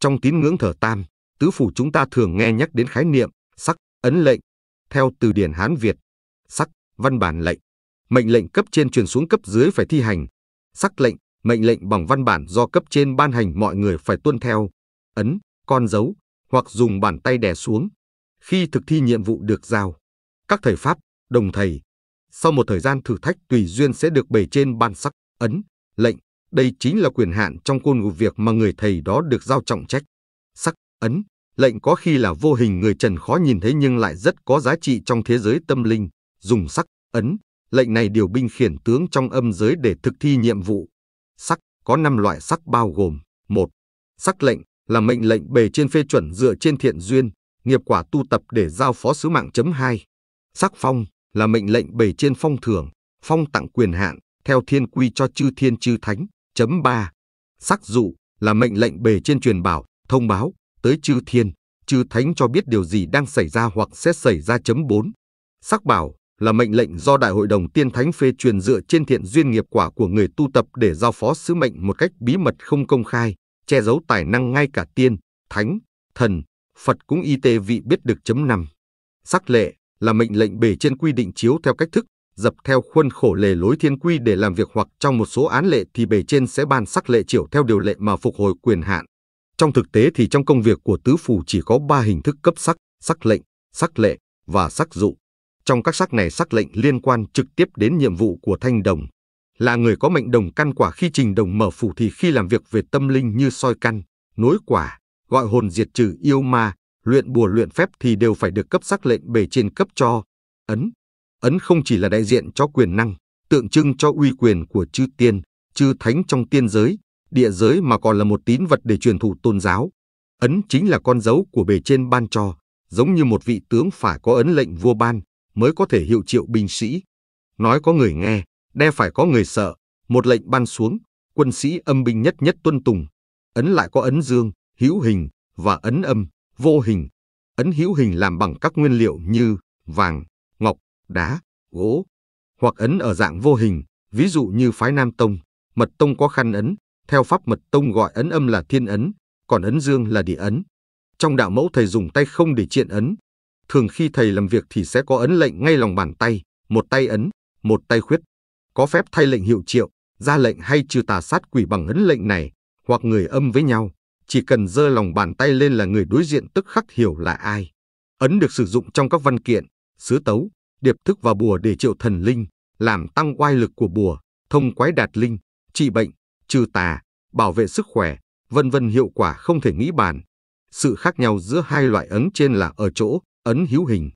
Trong tín ngưỡng thờ Tam, tứ phủ chúng ta thường nghe nhắc đến khái niệm sắc, ấn lệnh. Theo từ điển Hán Việt, sắc, văn bản lệnh, mệnh lệnh cấp trên truyền xuống cấp dưới phải thi hành. Sắc lệnh, mệnh lệnh bằng văn bản do cấp trên ban hành mọi người phải tuân theo. Ấn, con dấu hoặc dùng bàn tay đè xuống khi thực thi nhiệm vụ được giao. Các thầy pháp, đồng thầy, sau một thời gian thử thách tùy duyên sẽ được bề trên ban sắc, ấn, lệnh đây chính là quyền hạn trong côn ngụ việc mà người thầy đó được giao trọng trách. Sắc, ấn, lệnh có khi là vô hình người trần khó nhìn thấy nhưng lại rất có giá trị trong thế giới tâm linh. Dùng sắc, ấn, lệnh này điều binh khiển tướng trong âm giới để thực thi nhiệm vụ. Sắc, có 5 loại sắc bao gồm một Sắc lệnh là mệnh lệnh bề trên phê chuẩn dựa trên thiện duyên, nghiệp quả tu tập để giao phó sứ mạng chấm 2. Sắc phong là mệnh lệnh bề trên phong thưởng, phong tặng quyền hạn theo thiên quy cho chư thiên chư thánh. Chấm 3. Sắc dụ là mệnh lệnh bề trên truyền bảo, thông báo tới chư thiên, chư thánh cho biết điều gì đang xảy ra hoặc sẽ xảy ra. Chấm 4. Sắc bảo là mệnh lệnh do Đại hội đồng tiên thánh phê truyền dựa trên thiện duyên nghiệp quả của người tu tập để giao phó sứ mệnh một cách bí mật không công khai, che giấu tài năng ngay cả tiên, thánh, thần, Phật cũng y tê vị biết được. Chấm 5. Sắc lệ là mệnh lệnh bề trên quy định chiếu theo cách thức dập theo khuôn khổ lề lối thiên quy để làm việc hoặc trong một số án lệ thì bề trên sẽ ban sắc lệ triệu theo điều lệ mà phục hồi quyền hạn. Trong thực tế thì trong công việc của tứ phủ chỉ có ba hình thức cấp sắc, sắc lệnh, sắc lệ và sắc dụ. Trong các sắc này sắc lệnh liên quan trực tiếp đến nhiệm vụ của thanh đồng. Là người có mệnh đồng căn quả khi trình đồng mở phủ thì khi làm việc về tâm linh như soi căn, nối quả, gọi hồn diệt trừ yêu ma, luyện bùa luyện phép thì đều phải được cấp sắc lệnh bề trên cấp cho. Ấn, Ấn không chỉ là đại diện cho quyền năng, tượng trưng cho uy quyền của chư tiên, chư thánh trong tiên giới, địa giới mà còn là một tín vật để truyền thụ tôn giáo. Ấn chính là con dấu của bề trên ban cho, giống như một vị tướng phải có ấn lệnh vua ban mới có thể hiệu triệu binh sĩ. Nói có người nghe, đe phải có người sợ, một lệnh ban xuống, quân sĩ âm binh nhất nhất tuân tùng. Ấn lại có ấn dương, hữu hình và ấn âm, vô hình. Ấn hữu hình làm bằng các nguyên liệu như vàng, ngọc, đá, gỗ, hoặc ấn ở dạng vô hình, ví dụ như phái Nam Tông, Mật Tông có khăn ấn, theo pháp Mật Tông gọi ấn âm là thiên ấn, còn ấn dương là địa ấn. Trong đạo mẫu thầy dùng tay không để triện ấn. Thường khi thầy làm việc thì sẽ có ấn lệnh ngay lòng bàn tay, một tay ấn, một tay khuyết. Có phép thay lệnh hiệu triệu, ra lệnh hay trừ tà sát quỷ bằng ấn lệnh này, hoặc người âm với nhau, chỉ cần giơ lòng bàn tay lên là người đối diện tức khắc hiểu là ai. Ấn được sử dụng trong các văn kiện, sứ tấu, điệp thức và bùa để triệu thần linh, làm tăng oai lực của bùa, thông quái đạt linh, trị bệnh, trừ tà, bảo vệ sức khỏe, vân vân hiệu quả không thể nghĩ bàn. Sự khác nhau giữa hai loại ấn trên là ở chỗ ấn hữu hình,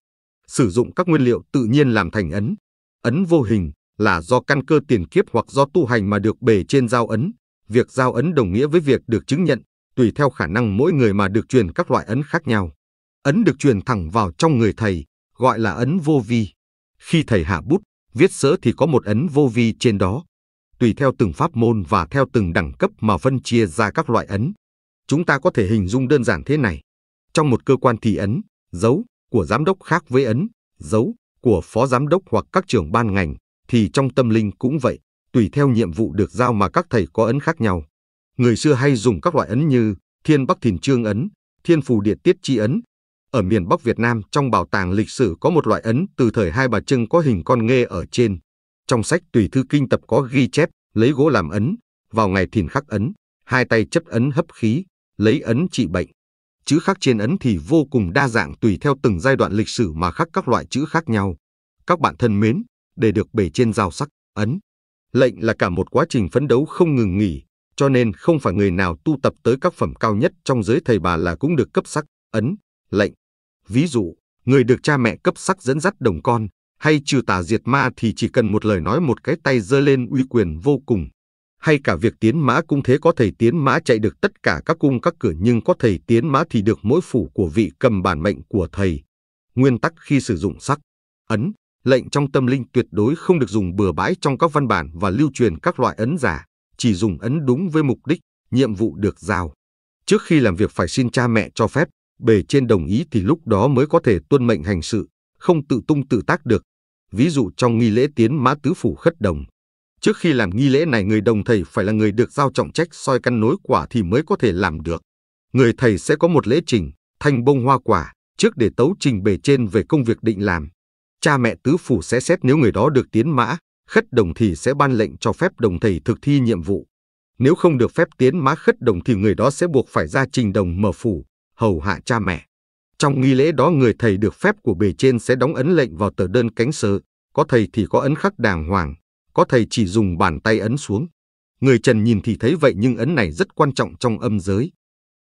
sử dụng các nguyên liệu tự nhiên làm thành ấn. Ấn vô hình là do căn cơ tiền kiếp hoặc do tu hành mà được bề trên giao ấn. Việc giao ấn đồng nghĩa với việc được chứng nhận, tùy theo khả năng mỗi người mà được truyền các loại ấn khác nhau. Ấn được truyền thẳng vào trong người thầy, gọi là ấn vô vi. Khi thầy hạ bút, viết sớ thì có một ấn vô vi trên đó. Tùy theo từng pháp môn và theo từng đẳng cấp mà phân chia ra các loại ấn. Chúng ta có thể hình dung đơn giản thế này. Trong một cơ quan thì ấn, dấu của giám đốc khác với ấn, dấu của phó giám đốc hoặc các trưởng ban ngành, thì trong tâm linh cũng vậy, tùy theo nhiệm vụ được giao mà các thầy có ấn khác nhau. Người xưa hay dùng các loại ấn như Thiên Bắc Thìn Trương ấn, Thiên Phù Điện Tiết Chi ấn, ở miền Bắc Việt Nam trong bảo tàng lịch sử có một loại ấn từ thời Hai Bà Trưng có hình con nghê ở trên. Trong sách Tùy Thư Kinh Tập có ghi chép, lấy gỗ làm ấn, vào ngày thìn khắc ấn, hai tay chấp ấn hấp khí, lấy ấn trị bệnh. Chữ khắc trên ấn thì vô cùng đa dạng tùy theo từng giai đoạn lịch sử mà khắc các loại chữ khác nhau. Các bạn thân mến, để được bể trên dao sắc, ấn. Lệnh là cả một quá trình phấn đấu không ngừng nghỉ, cho nên không phải người nào tu tập tới các phẩm cao nhất trong giới thầy bà là cũng được cấp sắc, ấn, lệnh. Ví dụ, người được cha mẹ cấp sắc dẫn dắt đồng con hay trừ tà diệt ma thì chỉ cần một lời nói một cái tay giơ lên uy quyền vô cùng. Hay cả việc tiến mã cũng thế có thầy tiến mã chạy được tất cả các cung các cửa nhưng có thầy tiến mã thì được mỗi phủ của vị cầm bản mệnh của thầy. Nguyên tắc khi sử dụng sắc, ấn, lệnh trong tâm linh tuyệt đối không được dùng bừa bãi trong các văn bản và lưu truyền các loại ấn giả, chỉ dùng ấn đúng với mục đích, nhiệm vụ được giao. Trước khi làm việc phải xin cha mẹ cho phép, bề trên đồng ý thì lúc đó mới có thể tuân mệnh hành sự, không tự tung tự tác được. Ví dụ trong nghi lễ tiến mã tứ phủ khất đồng. Trước khi làm nghi lễ này người đồng thầy phải là người được giao trọng trách soi căn nối quả thì mới có thể làm được. Người thầy sẽ có một lễ trình, thanh bông hoa quả, trước để tấu trình bề trên về công việc định làm. Cha mẹ tứ phủ sẽ xét nếu người đó được tiến mã, khất đồng thì sẽ ban lệnh cho phép đồng thầy thực thi nhiệm vụ. Nếu không được phép tiến mã khất đồng thì người đó sẽ buộc phải ra trình đồng mở phủ, hầu hạ cha mẹ. Trong nghi lễ đó người thầy được phép của bề trên sẽ đóng ấn lệnh vào tờ đơn cánh sớ, có thầy thì có ấn khắc đàng hoàng, có thầy chỉ dùng bàn tay ấn xuống. Người Trần nhìn thì thấy vậy nhưng ấn này rất quan trọng trong âm giới.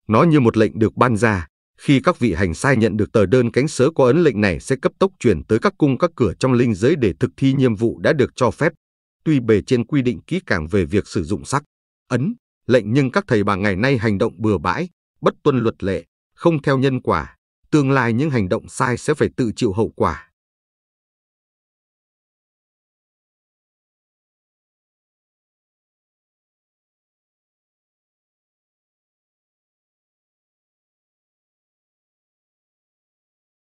Nó như một lệnh được ban ra, khi các vị hành sai nhận được tờ đơn cánh sớ có ấn lệnh này sẽ cấp tốc chuyển tới các cung các cửa trong linh giới để thực thi nhiệm vụ đã được cho phép. Tuy bề trên quy định kỹ càng về việc sử dụng sắc, ấn, lệnh nhưng các thầy bà ngày nay hành động bừa bãi, bất tuân luật lệ, không theo nhân quả, tương lai những hành động sai sẽ phải tự chịu hậu quả.